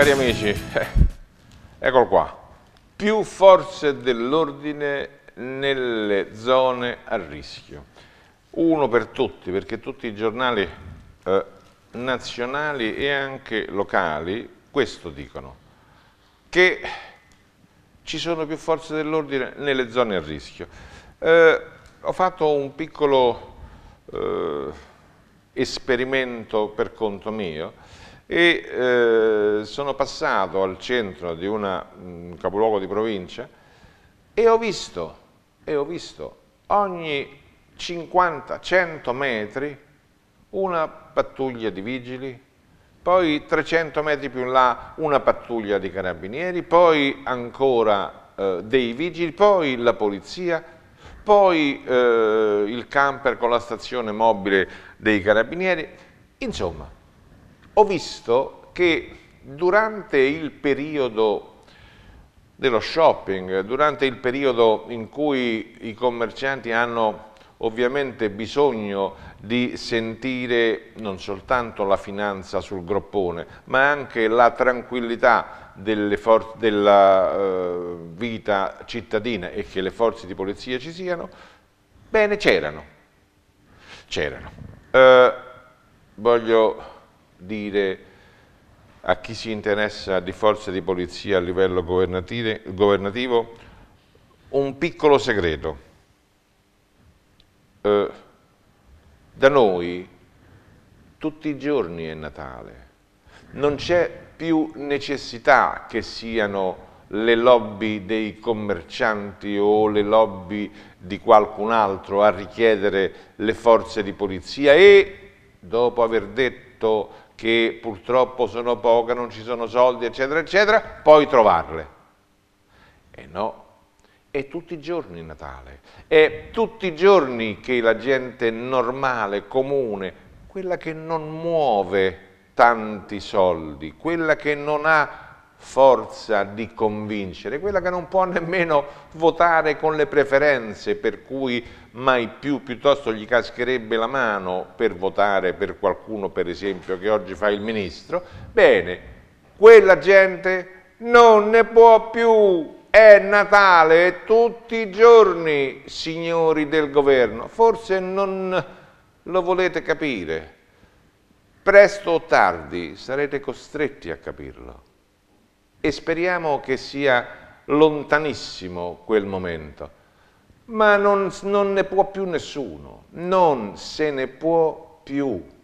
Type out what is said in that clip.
Cari amici, eh, eccolo qua. Più forze dell'ordine nelle zone a rischio. Uno per tutti, perché tutti i giornali eh, nazionali e anche locali questo dicono, che ci sono più forze dell'ordine nelle zone a rischio. Eh, ho fatto un piccolo eh, esperimento per conto mio, e eh, sono passato al centro di una, un mm, capoluogo di provincia e ho visto, e ho visto ogni 50-100 metri una pattuglia di vigili, poi 300 metri più in là una pattuglia di carabinieri, poi ancora eh, dei vigili, poi la polizia, poi eh, il camper con la stazione mobile dei carabinieri, insomma ho visto che durante il periodo dello shopping, durante il periodo in cui i commercianti hanno ovviamente bisogno di sentire non soltanto la finanza sul groppone, ma anche la tranquillità della eh, vita cittadina e che le forze di polizia ci siano, bene, c'erano. C'erano. Eh, voglio dire a chi si interessa di forze di polizia a livello governativo un piccolo segreto. Eh, da noi tutti i giorni è Natale, non c'è più necessità che siano le lobby dei commercianti o le lobby di qualcun altro a richiedere le forze di polizia e dopo aver detto che purtroppo sono poche, non ci sono soldi, eccetera, eccetera, poi trovarle. E no, è tutti i giorni Natale, è tutti i giorni che la gente normale, comune, quella che non muove tanti soldi, quella che non ha forza di convincere, quella che non può nemmeno votare con le preferenze, per cui mai più piuttosto gli cascherebbe la mano per votare per qualcuno, per esempio, che oggi fa il ministro, bene, quella gente non ne può più, è Natale tutti i giorni, signori del governo, forse non lo volete capire, presto o tardi sarete costretti a capirlo e speriamo che sia lontanissimo quel momento, ma non, non ne può più nessuno, non se ne può più